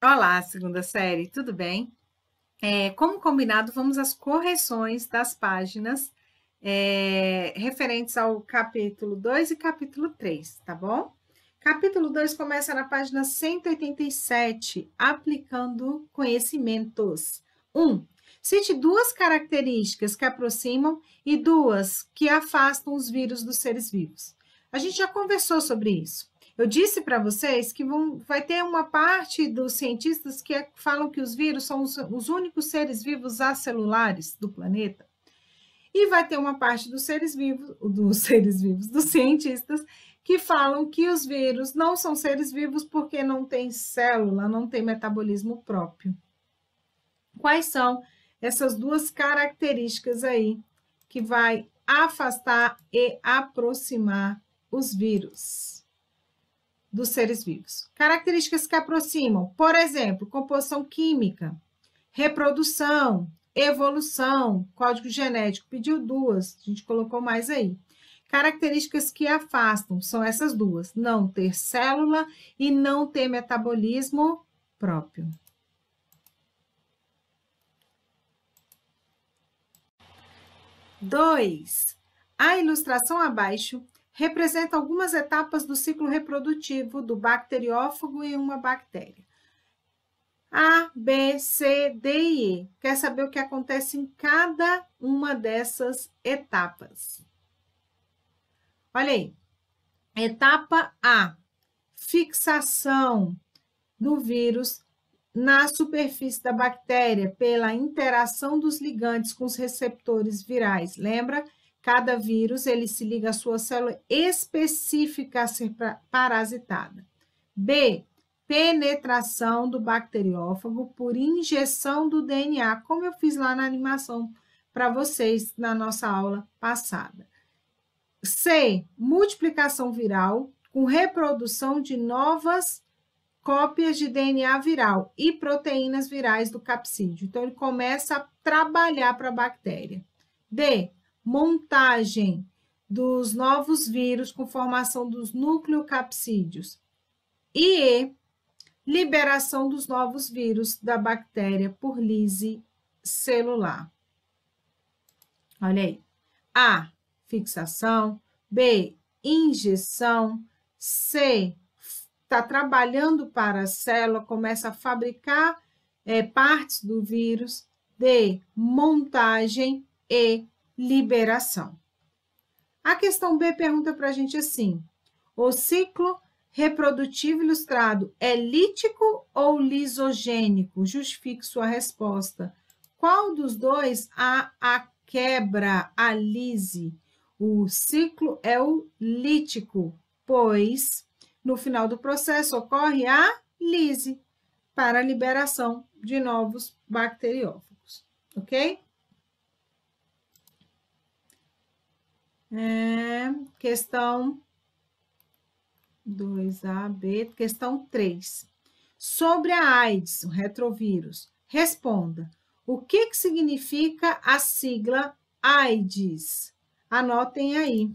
Olá, segunda série, tudo bem? É, como combinado, vamos às correções das páginas é, referentes ao capítulo 2 e capítulo 3, tá bom? Capítulo 2 começa na página 187, aplicando conhecimentos. 1. Um, cite duas características que aproximam e duas que afastam os vírus dos seres vivos. A gente já conversou sobre isso. Eu disse para vocês que vão, vai ter uma parte dos cientistas que é, falam que os vírus são os, os únicos seres vivos acelulares do planeta. E vai ter uma parte dos seres vivos, dos seres vivos, dos cientistas que falam que os vírus não são seres vivos porque não têm célula, não têm metabolismo próprio. Quais são essas duas características aí que vai afastar e aproximar os vírus? dos seres vivos. Características que aproximam, por exemplo, composição química, reprodução, evolução, código genético pediu duas, a gente colocou mais aí. Características que afastam são essas duas: não ter célula e não ter metabolismo próprio. Dois. A ilustração abaixo representa algumas etapas do ciclo reprodutivo do bacteriófago e uma bactéria. A, B, C, D e E. Quer saber o que acontece em cada uma dessas etapas? Olha aí. Etapa A: fixação do vírus na superfície da bactéria pela interação dos ligantes com os receptores virais. Lembra? Cada vírus ele se liga à sua célula específica a ser parasitada. B. Penetração do bacteriófago por injeção do DNA, como eu fiz lá na animação para vocês na nossa aula passada. C. Multiplicação viral com reprodução de novas cópias de DNA viral e proteínas virais do capsídeo. Então, ele começa a trabalhar para a bactéria. D montagem dos novos vírus com formação dos nucleocapsídeos e liberação dos novos vírus da bactéria por lise celular. Olha aí. A, fixação. B, injeção. C, está trabalhando para a célula, começa a fabricar é, partes do vírus. D, montagem. E, liberação. A questão B pergunta para a gente assim: o ciclo reprodutivo ilustrado é lítico ou lisogênico? Justifique sua resposta. Qual dos dois há a quebra, a lise? O ciclo é o lítico, pois no final do processo ocorre a lise para a liberação de novos bacteriófagos, ok? É, questão 2AB, questão 3. Sobre a AIDS, o retrovírus, responda. O que, que significa a sigla AIDS? Anotem aí.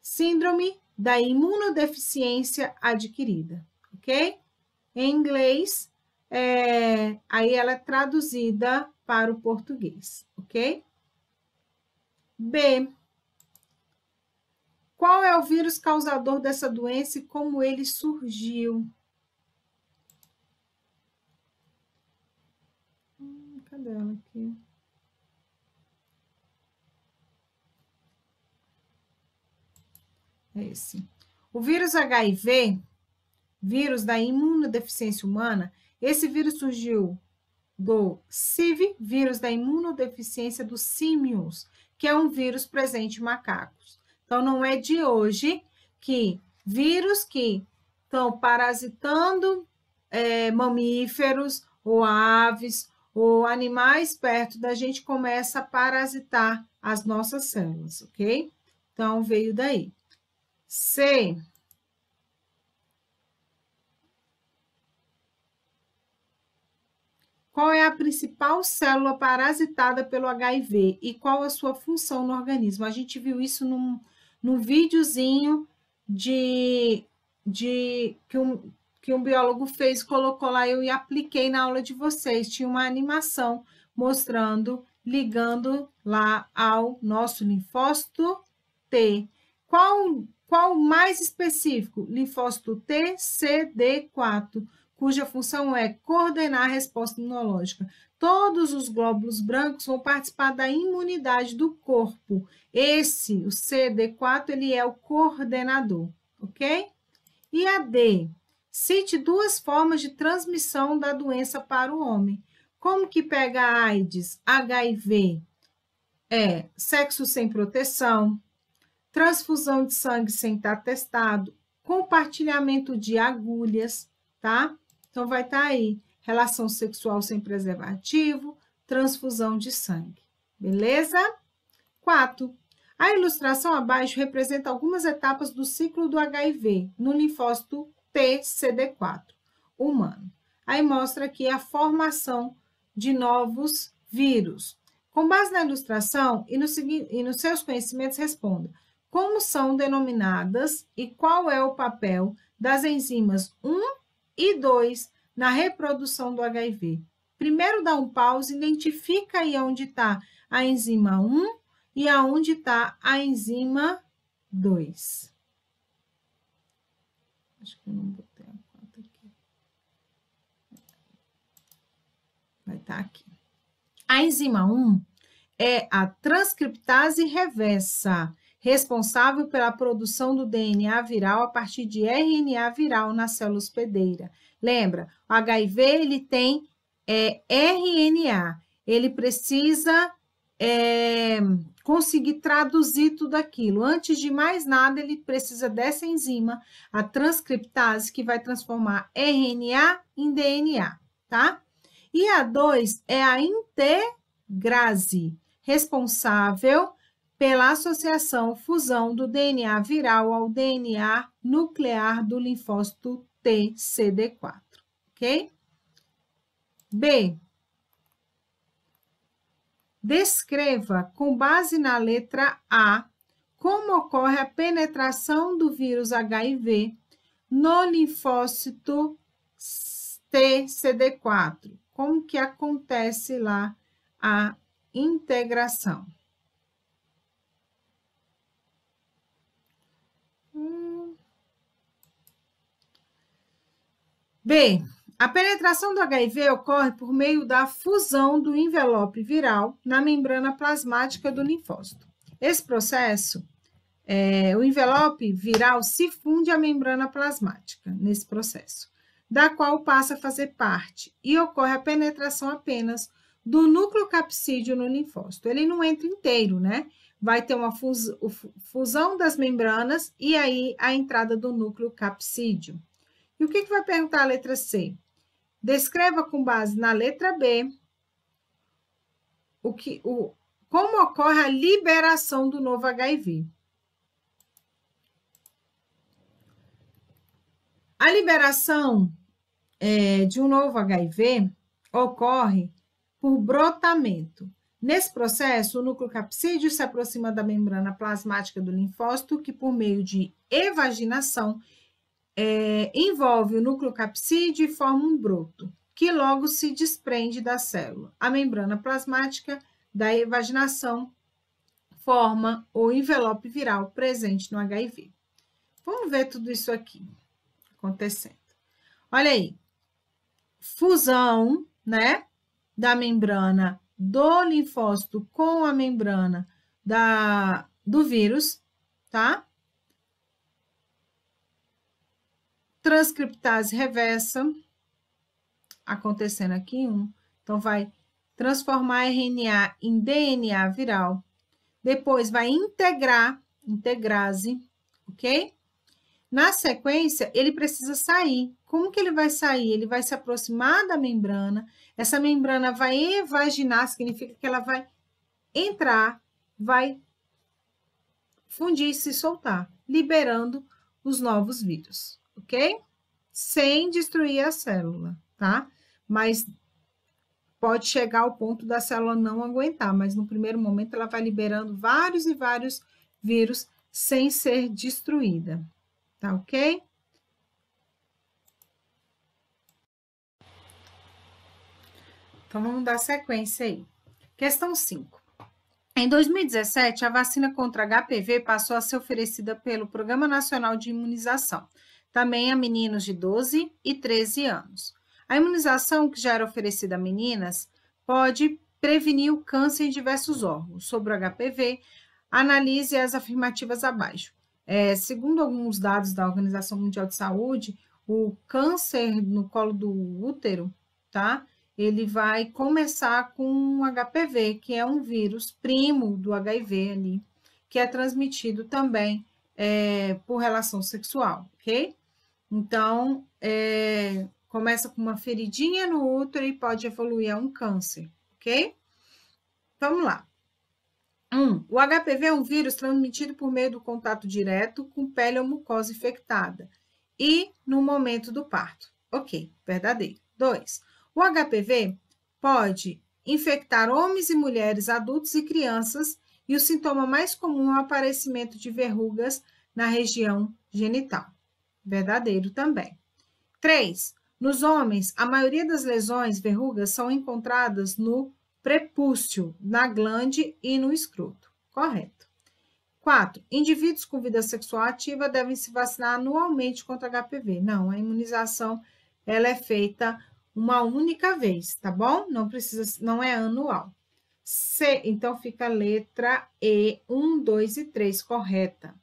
Síndrome da imunodeficiência adquirida, ok? Em inglês, é, aí ela é traduzida para o português, ok? B. Qual é o vírus causador dessa doença e como ele surgiu? Hum, cadê ela aqui? É esse. O vírus HIV, vírus da imunodeficiência humana, esse vírus surgiu do CIV, vírus da imunodeficiência dos símios, que é um vírus presente em macacos. Então, não é de hoje que vírus que estão parasitando é, mamíferos ou aves ou animais perto da gente começa a parasitar as nossas células, ok? Então, veio daí. C, Qual é a principal célula parasitada pelo HIV e qual a sua função no organismo? A gente viu isso num, num videozinho de, de que, um, que um biólogo fez, colocou lá, eu e apliquei na aula de vocês. Tinha uma animação mostrando, ligando lá ao nosso linfócito T. Qual, qual mais específico? Linfócito T, CD4 cuja função é coordenar a resposta imunológica. Todos os glóbulos brancos vão participar da imunidade do corpo. Esse, o CD4, ele é o coordenador, ok? E a D? Cite duas formas de transmissão da doença para o homem. Como que pega AIDS, HIV? É sexo sem proteção, transfusão de sangue sem estar testado, compartilhamento de agulhas, tá? Então, vai estar tá aí: relação sexual sem preservativo, transfusão de sangue. Beleza? 4. A ilustração abaixo representa algumas etapas do ciclo do HIV no linfócito TCD4 humano. Aí mostra aqui a formação de novos vírus. Com base na ilustração e, no, e nos seus conhecimentos, responda como são denominadas e qual é o papel das enzimas 1 e dois, na reprodução do HIV. Primeiro dá um pause, identifica aí onde está a enzima 1 e aonde está a enzima 2. Acho que eu não botei a conta aqui. Vai estar tá aqui. A enzima 1 é a transcriptase reversa responsável pela produção do DNA viral a partir de RNA viral na célula hospedeira. Lembra, o HIV ele tem é, RNA, ele precisa é, conseguir traduzir tudo aquilo. Antes de mais nada, ele precisa dessa enzima, a transcriptase, que vai transformar RNA em DNA, tá? E a 2 é a integrase, responsável pela associação fusão do DNA viral ao DNA nuclear do linfócito T CD4, ok? B. Descreva, com base na letra A, como ocorre a penetração do vírus HIV no linfócito T CD4, como que acontece lá a integração. Bem, a penetração do HIV ocorre por meio da fusão do envelope viral na membrana plasmática do linfócito. Esse processo, é, o envelope viral se funde à membrana plasmática nesse processo, da qual passa a fazer parte e ocorre a penetração apenas do núcleo capsídeo no linfócito. Ele não entra inteiro, né? Vai ter uma fusão das membranas e aí a entrada do núcleo capsídeo. E o que, que vai perguntar a letra C? Descreva com base na letra B o que, o, como ocorre a liberação do novo HIV. A liberação é, de um novo HIV ocorre por brotamento. Nesse processo, o núcleo capsídeo se aproxima da membrana plasmática do linfócito, que, por meio de evaginação, é, envolve o núcleo capsídeo e forma um broto, que logo se desprende da célula. A membrana plasmática da evaginação forma o envelope viral presente no HIV. Vamos ver tudo isso aqui acontecendo. Olha aí, fusão, né, da membrana do linfócito com a membrana da, do vírus, tá? transcriptase reversa, acontecendo aqui um. Então, vai transformar RNA em DNA viral. Depois, vai integrar, integrase, ok? Na sequência, ele precisa sair. Como que ele vai sair? Ele vai se aproximar da membrana. Essa membrana vai evaginar, significa que ela vai entrar, vai fundir e se soltar, liberando os novos vírus ok? Sem destruir a célula, tá? Mas pode chegar ao ponto da célula não aguentar, mas no primeiro momento ela vai liberando vários e vários vírus sem ser destruída, tá ok? Então vamos dar sequência aí. Questão 5. Em 2017, a vacina contra HPV passou a ser oferecida pelo Programa Nacional de Imunização também a meninos de 12 e 13 anos. A imunização que já era oferecida a meninas pode prevenir o câncer em diversos órgãos. Sobre o HPV, analise as afirmativas abaixo. É, segundo alguns dados da Organização Mundial de Saúde, o câncer no colo do útero, tá? Ele vai começar com um HPV, que é um vírus primo do HIV ali, que é transmitido também é, por relação sexual, ok? Então, é, começa com uma feridinha no útero e pode evoluir a um câncer, ok? Vamos lá. Um, o HPV é um vírus transmitido por meio do contato direto com pele ou mucosa infectada e no momento do parto. Ok, verdadeiro. Dois, O HPV pode infectar homens e mulheres, adultos e crianças, e o sintoma mais comum é o aparecimento de verrugas na região genital. Verdadeiro também. 3. Nos homens, a maioria das lesões verrugas são encontradas no prepúcio, na glande e no escroto. Correto. 4. Indivíduos com vida sexual ativa devem se vacinar anualmente contra HPV. Não, a imunização ela é feita uma única vez, tá bom? Não precisa, não é anual. C, então fica a letra E, 1, 2 e 3 correta.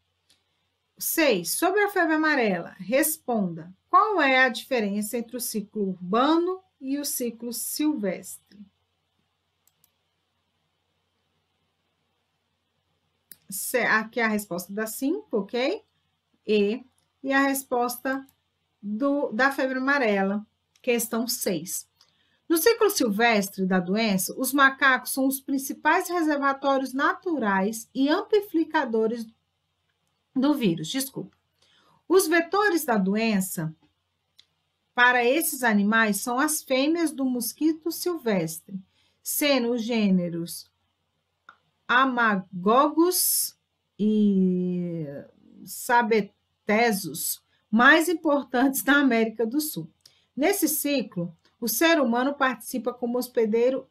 6. Sobre a febre amarela, responda: qual é a diferença entre o ciclo urbano e o ciclo silvestre? Aqui é a resposta da 5, ok? E, e a resposta do, da febre amarela, questão 6. No ciclo silvestre da doença, os macacos são os principais reservatórios naturais e amplificadores do vírus, desculpa. Os vetores da doença para esses animais são as fêmeas do mosquito silvestre, sendo os gêneros Amagogus e Sabetesus mais importantes da América do Sul. Nesse ciclo, o ser humano participa como hospedeiro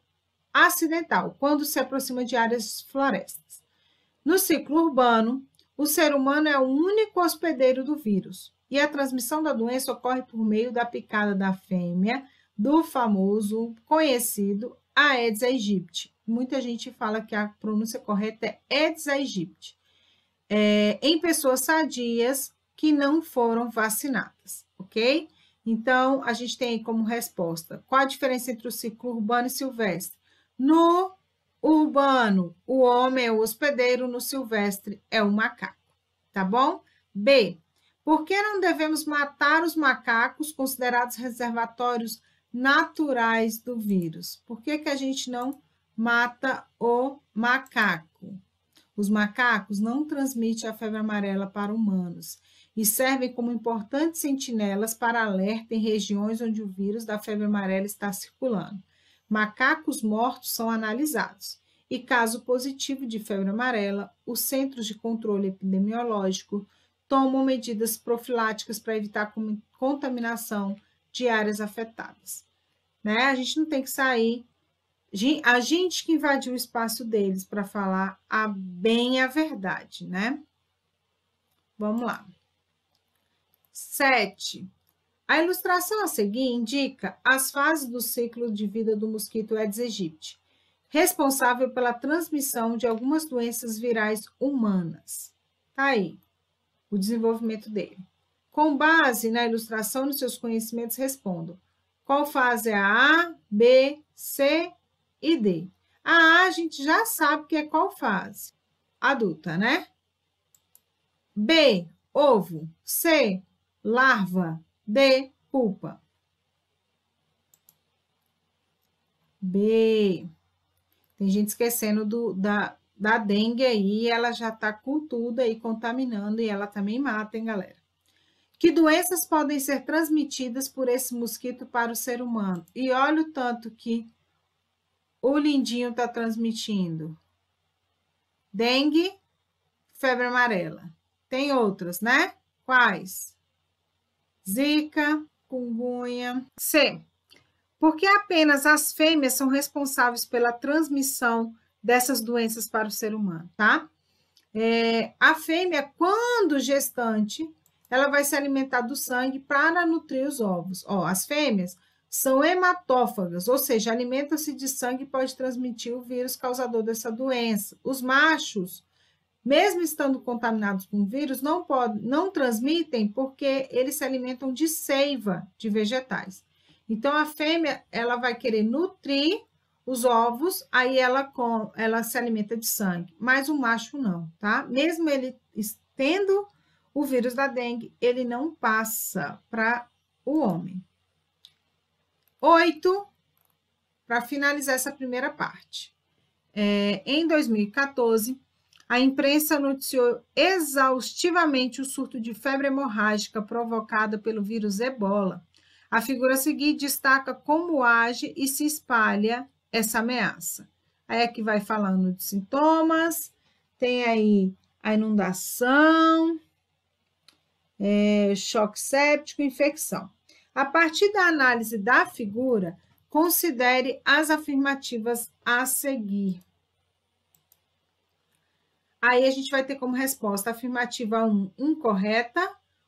acidental quando se aproxima de áreas florestas. No ciclo urbano, o ser humano é o único hospedeiro do vírus e a transmissão da doença ocorre por meio da picada da fêmea do famoso conhecido Aedes aegypti. Muita gente fala que a pronúncia correta é Aedes aegypti, é, em pessoas sadias que não foram vacinadas, ok? Então, a gente tem como resposta: qual a diferença entre o ciclo urbano e silvestre? No o urbano, o homem é o hospedeiro, no silvestre é o macaco, tá bom? B. Por que não devemos matar os macacos considerados reservatórios naturais do vírus? Por que, que a gente não mata o macaco? Os macacos não transmitem a febre amarela para humanos e servem como importantes sentinelas para alerta em regiões onde o vírus da febre amarela está circulando. Macacos mortos são analisados e caso positivo de febre amarela, os centros de controle epidemiológico tomam medidas profiláticas para evitar contaminação de áreas afetadas. Né? A gente não tem que sair. A gente que invadiu o espaço deles para falar a bem a verdade, né? Vamos lá. 7. A ilustração a seguir indica as fases do ciclo de vida do mosquito Aedes aegypti, responsável pela transmissão de algumas doenças virais humanas. Tá aí o desenvolvimento dele. Com base na ilustração nos seus conhecimentos, respondo. Qual fase é a A, B, C e D? A A a gente já sabe que é qual fase. Adulta, né? B, ovo. C, larva. B, pulpa. B. Tem gente esquecendo do, da, da dengue aí, ela já está com tudo aí contaminando e ela também mata, hein, galera? Que doenças podem ser transmitidas por esse mosquito para o ser humano? E olha o tanto que o lindinho está transmitindo. Dengue, febre amarela. Tem outras, né? Quais? zika, cungunha. C. Porque apenas as fêmeas são responsáveis pela transmissão dessas doenças para o ser humano, tá? É, a fêmea, quando gestante, ela vai se alimentar do sangue para nutrir os ovos. Ó, as fêmeas são hematófagas, ou seja, alimentam-se de sangue e pode transmitir o vírus causador dessa doença. Os machos mesmo estando contaminados com vírus, não, pode, não transmitem porque eles se alimentam de seiva de vegetais. Então, a fêmea, ela vai querer nutrir os ovos, aí ela, com, ela se alimenta de sangue, mas o macho não, tá? Mesmo ele tendo o vírus da dengue, ele não passa para o homem. Oito, para finalizar essa primeira parte. É, em 2014, a imprensa noticiou exaustivamente o surto de febre hemorrágica provocada pelo vírus ebola. A figura a seguir destaca como age e se espalha essa ameaça. Aí é que vai falando de sintomas, tem aí a inundação, é, choque séptico, infecção. A partir da análise da figura, considere as afirmativas a seguir. Aí a gente vai ter como resposta afirmativa 1 incorreta.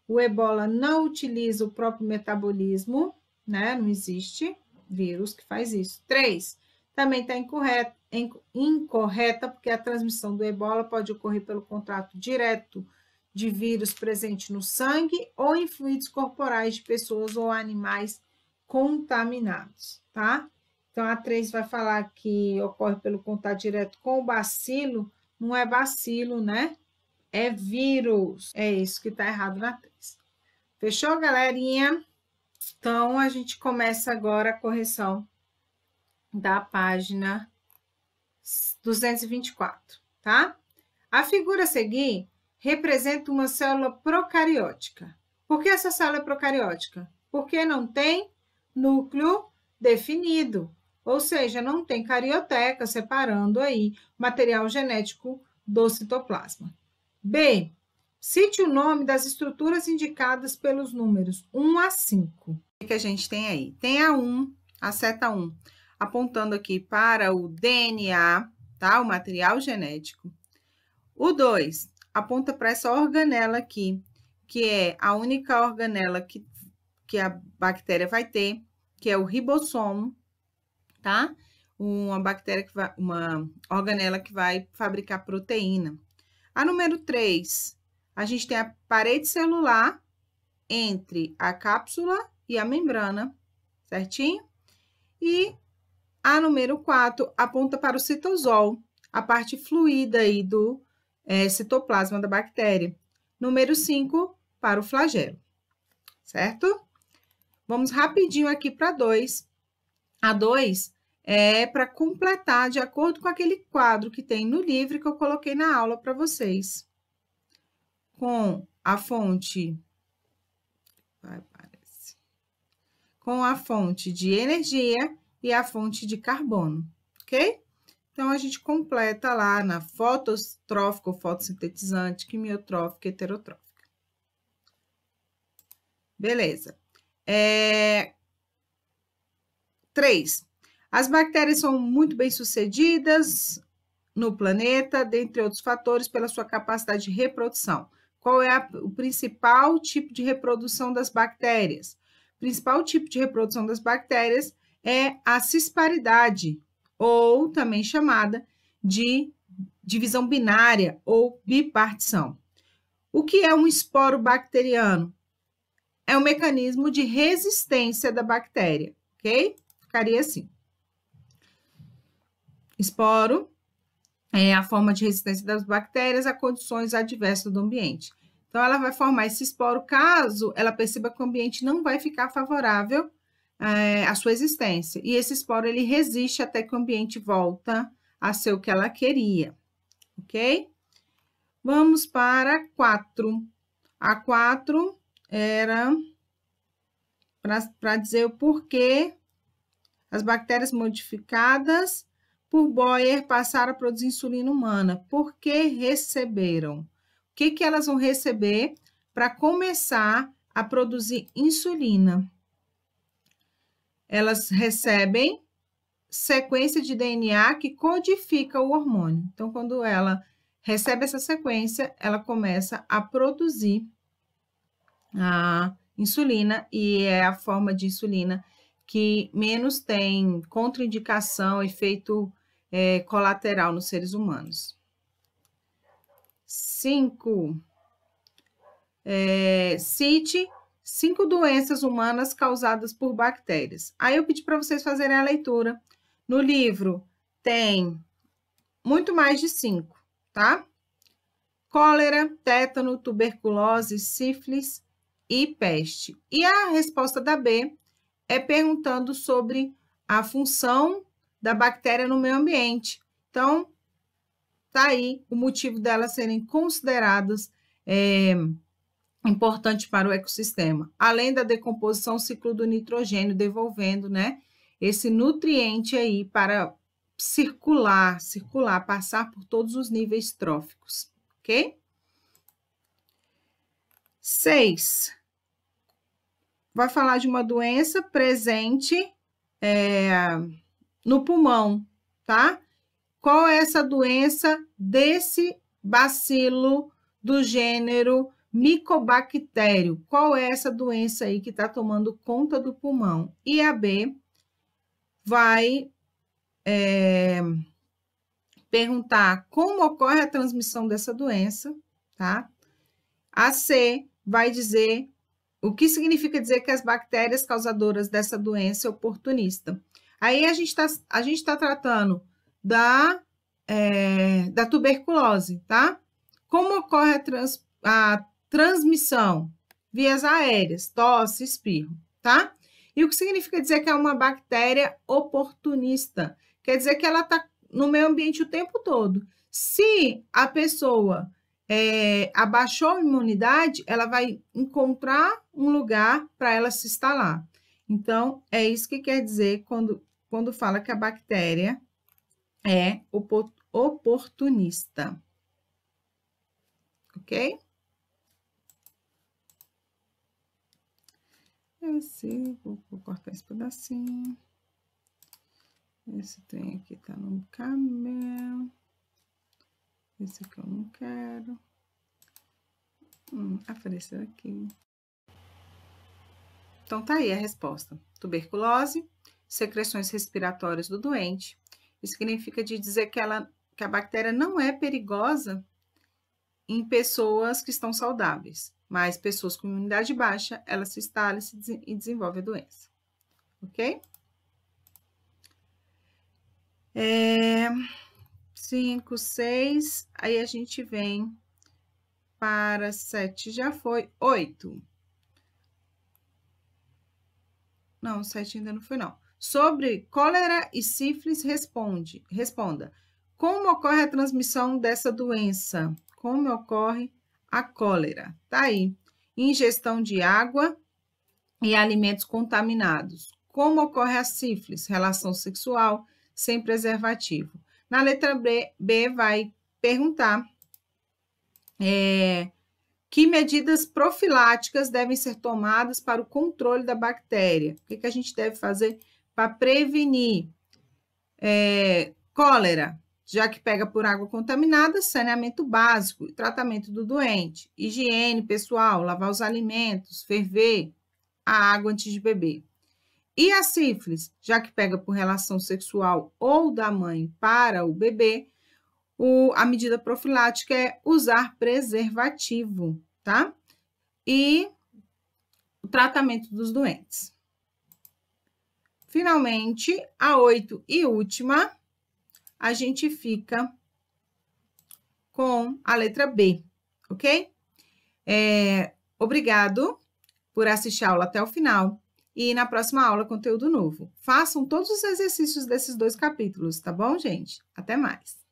O ebola não utiliza o próprio metabolismo, né? Não existe vírus que faz isso. 3. Também está incorreta, incorreta, porque a transmissão do ebola pode ocorrer pelo contato direto de vírus presente no sangue ou em fluidos corporais de pessoas ou animais contaminados, tá? Então, a 3 vai falar que ocorre pelo contato direto com o bacilo não é bacilo, né? É vírus. É isso que está errado na tese. Fechou, galerinha? Então, a gente começa agora a correção da página 224, tá? A figura a seguir representa uma célula procariótica. Por que essa célula é procariótica? Porque não tem núcleo definido. Ou seja, não tem carioteca separando aí material genético do citoplasma. B. Cite o nome das estruturas indicadas pelos números 1 a 5. O que a gente tem aí? Tem a 1, a seta 1, apontando aqui para o DNA, tá? O material genético. O 2 aponta para essa organela aqui, que é a única organela que, que a bactéria vai ter, que é o ribossomo, tá? Uma bactéria que vai, uma organela que vai fabricar proteína. A número 3, a gente tem a parede celular entre a cápsula e a membrana, certinho? E a número 4 aponta para o citosol, a parte fluida aí do é, citoplasma da bactéria. Número 5, para o flagelo, certo? Vamos rapidinho aqui para 2, a2 é para completar de acordo com aquele quadro que tem no livro que eu coloquei na aula para vocês. Com a fonte com a fonte de energia e a fonte de carbono, ok? Então, a gente completa lá na fototrófica ou fotossintetizante, quimiotrófica e heterotrófica. Beleza. É, Três, as bactérias são muito bem sucedidas no planeta, dentre outros fatores, pela sua capacidade de reprodução. Qual é a, o principal tipo de reprodução das bactérias? O principal tipo de reprodução das bactérias é a cisparidade, ou também chamada de divisão binária ou bipartição. O que é um esporo bacteriano? É um mecanismo de resistência da bactéria, ok? Ficaria assim. Esporo é a forma de resistência das bactérias a condições adversas do ambiente. Então, ela vai formar esse esporo caso ela perceba que o ambiente não vai ficar favorável é, à sua existência. E esse esporo ele resiste até que o ambiente volta a ser o que ela queria, ok? Vamos para 4. A 4 era para dizer o porquê as bactérias modificadas por Boyer passaram a produzir insulina humana. Por que receberam? O que, que elas vão receber para começar a produzir insulina? Elas recebem sequência de DNA que codifica o hormônio. Então, quando ela recebe essa sequência, ela começa a produzir a insulina e é a forma de insulina que menos tem contraindicação, efeito é, colateral nos seres humanos. Cinco, é, cite cinco doenças humanas causadas por bactérias. Aí eu pedi para vocês fazerem a leitura. No livro tem muito mais de cinco, tá? Cólera, tétano, tuberculose, sífilis e peste. E a resposta da B é perguntando sobre a função da bactéria no meio ambiente. Então, tá aí o motivo delas serem consideradas é, importantes para o ecossistema, além da decomposição ciclo do nitrogênio, devolvendo, né, esse nutriente aí para circular, circular, passar por todos os níveis tróficos, ok? Seis, vai falar de uma doença presente é, no pulmão, tá? Qual é essa doença desse bacilo do gênero micobactério? Qual é essa doença aí que está tomando conta do pulmão? E a B vai é, perguntar como ocorre a transmissão dessa doença, tá? A C vai dizer o que significa dizer que as bactérias causadoras dessa doença é oportunista. Aí a gente está tá tratando da, é, da tuberculose, tá? Como ocorre a, trans, a transmissão? Vias aéreas, tosse, espirro, tá? E o que significa dizer que é uma bactéria oportunista? Quer dizer que ela está no meio ambiente o tempo todo. Se a pessoa é, abaixou a imunidade, ela vai encontrar um lugar para ela se instalar. Então, é isso que quer dizer quando, quando fala que a bactéria é oportunista. Ok? Esse, vou, vou cortar esse pedacinho. Esse tem aqui tá no camelo. Esse aqui eu não quero. Hum, aqui. Então, tá aí a resposta. Tuberculose, secreções respiratórias do doente. Isso significa de dizer que, ela, que a bactéria não é perigosa em pessoas que estão saudáveis, mas pessoas com imunidade baixa, ela se instala e desenvolve a doença. Ok? É, cinco, seis, aí a gente vem para sete, já foi, oito. Não, 7 ainda não foi, não. Sobre cólera e sífilis, responde, responda. Como ocorre a transmissão dessa doença? Como ocorre a cólera? Tá aí. Ingestão de água e alimentos contaminados. Como ocorre a sífilis? Relação sexual sem preservativo. Na letra B, B vai perguntar é, que medidas profiláticas devem ser tomadas para o controle da bactéria? O que, que a gente deve fazer para prevenir? É, cólera, já que pega por água contaminada, saneamento básico, tratamento do doente, higiene pessoal, lavar os alimentos, ferver a água antes de beber. E a sífilis, já que pega por relação sexual ou da mãe para o bebê, o, a medida profilática é usar preservativo, tá? E o tratamento dos doentes. Finalmente, a oito e última, a gente fica com a letra B, ok? É, obrigado por assistir a aula até o final. E na próxima aula, conteúdo novo. Façam todos os exercícios desses dois capítulos, tá bom, gente? Até mais!